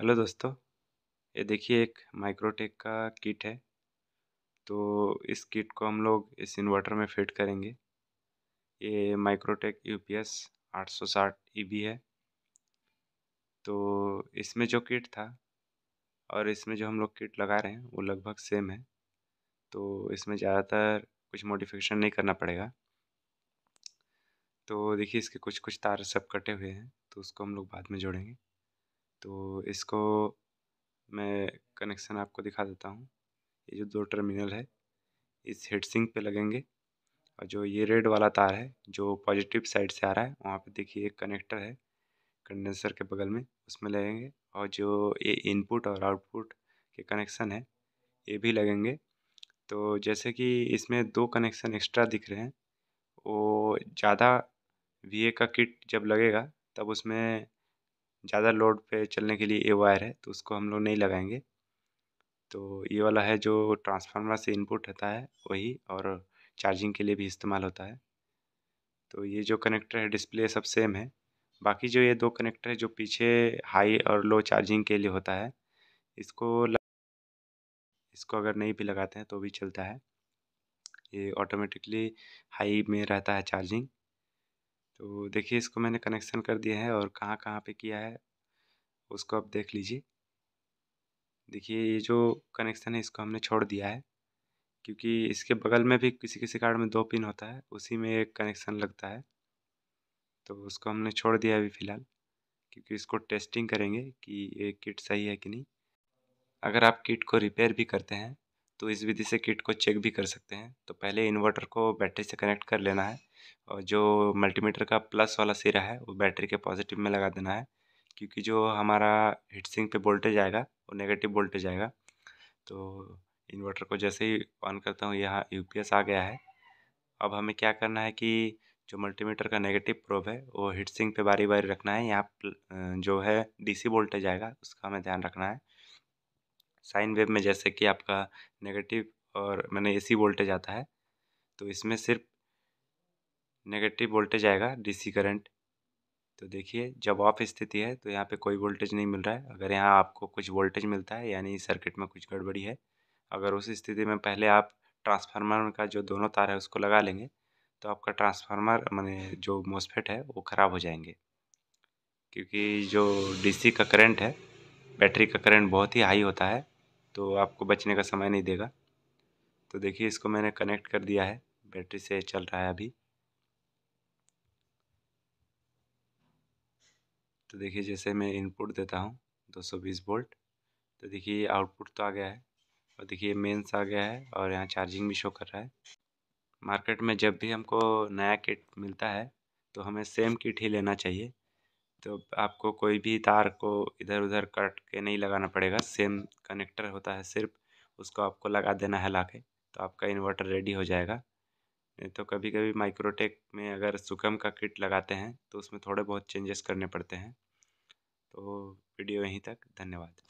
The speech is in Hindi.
हेलो दोस्तों ये देखिए एक माइक्रोटेक का किट है तो इस किट को हम लोग इस इन्वर्टर में फिट करेंगे ये माइक्रोटेक यू पी एस आठ सौ साठ ई e बी है तो इसमें जो किट था और इसमें जो हम लोग किट लगा रहे हैं वो लगभग सेम है तो इसमें ज़्यादातर कुछ मॉडिफिकेशन नहीं करना पड़ेगा तो देखिए इसके कुछ कुछ तार सब कटे हुए हैं तो उसको हम लोग बाद में जोड़ेंगे तो इसको मैं कनेक्शन आपको दिखा देता हूँ ये जो दो टर्मिनल है इस हेड सिंक पे लगेंगे और जो ये रेड वाला तार है जो पॉजिटिव साइड से आ रहा है वहाँ पे देखिए एक कनेक्टर है कंडेंसर के बगल में उसमें लगेंगे और जो ये इनपुट और आउटपुट के कनेक्शन है ये भी लगेंगे तो जैसे कि इसमें दो कनेक्शन एक्स्ट्रा दिख रहे हैं वो ज़्यादा वी का किट जब लगेगा तब उसमें ज़्यादा लोड पे चलने के लिए ये वायर है तो उसको हम लोग नहीं लगाएंगे तो ये वाला है जो ट्रांसफार्मर से इनपुट होता है वही और चार्जिंग के लिए भी इस्तेमाल होता है तो ये जो कनेक्टर है डिस्प्ले सब सेम है बाकी जो ये दो कनेक्टर है जो पीछे हाई और लो चार्जिंग के लिए होता है इसको लग... इसको अगर नहीं भी लगाते हैं तो भी चलता है ये ऑटोमेटिकली हाई में रहता है चार्जिंग तो देखिए इसको मैंने कनेक्शन कर दिया है और कहाँ कहाँ पे किया है उसको आप देख लीजिए देखिए ये जो कनेक्शन है इसको हमने छोड़ दिया है क्योंकि इसके बगल में भी किसी किसी कार्ड में दो पिन होता है उसी में एक कनेक्शन लगता है तो उसको हमने छोड़ दिया अभी फ़िलहाल क्योंकि इसको टेस्टिंग करेंगे कि ये किट सही है कि नहीं अगर आप किट को रिपेयर भी करते हैं तो इस विधि से किट को चेक भी कर सकते हैं तो पहले इन्वर्टर को बैटरी से कनेक्ट कर लेना है और जो मल्टीमीटर का प्लस वाला सिरा है वो बैटरी के पॉजिटिव में लगा देना है क्योंकि जो हमारा हीटसिंक पे वोल्टेज आएगा वो नेगेटिव वोल्टेज आएगा तो इन्वर्टर को जैसे ही ऑन करता हूँ यहाँ यू आ गया है अब हमें क्या करना है कि जो मल्टीमीटर का नेगेटिव प्रोब है वो हीट सिंक पे बारी बारी रखना है यहाँ जो है डीसी वोल्टेज आएगा उसका हमें ध्यान रखना है साइन वेव में जैसे कि आपका नेगेटिव और मैंने एसी वोल्टेज आता है तो इसमें सिर्फ नेगेटिव वोल्टेज आएगा डीसी करंट तो देखिए जब ऑफ स्थिति है तो यहाँ पे कोई वोल्टेज नहीं मिल रहा है अगर यहाँ आपको कुछ वोल्टेज मिलता है यानी सर्किट में कुछ गड़बड़ी है अगर उस स्थिति में पहले आप ट्रांसफार्मर का जो दोनों तार है उसको लगा लेंगे तो आपका ट्रांसफार्मर मैंने जो मोसफेट है वो ख़राब हो जाएंगे क्योंकि जो डीसी का करंट है बैटरी का करंट बहुत ही हाई होता है तो आपको बचने का समय नहीं देगा तो देखिए इसको मैंने कनेक्ट कर दिया है बैटरी से चल रहा है अभी तो देखिए जैसे मैं इनपुट देता हूँ 220 वोल्ट तो देखिए ये आउटपुट तो आ गया है और देखिए मेंस आ गया है और यहाँ चार्जिंग भी शो कर रहा है मार्केट में जब भी हमको नया किट मिलता है तो हमें सेम किट ही लेना चाहिए तो आपको कोई भी तार को इधर उधर कट के नहीं लगाना पड़ेगा सेम कनेक्टर होता है सिर्फ उसको आपको लगा देना है ला के तो आपका इन्वर्टर रेडी हो जाएगा तो कभी कभी माइक्रोटेक में अगर सुकम का किट लगाते हैं तो उसमें थोड़े बहुत चेंजेस करने पड़ते हैं तो वीडियो यहीं तक धन्यवाद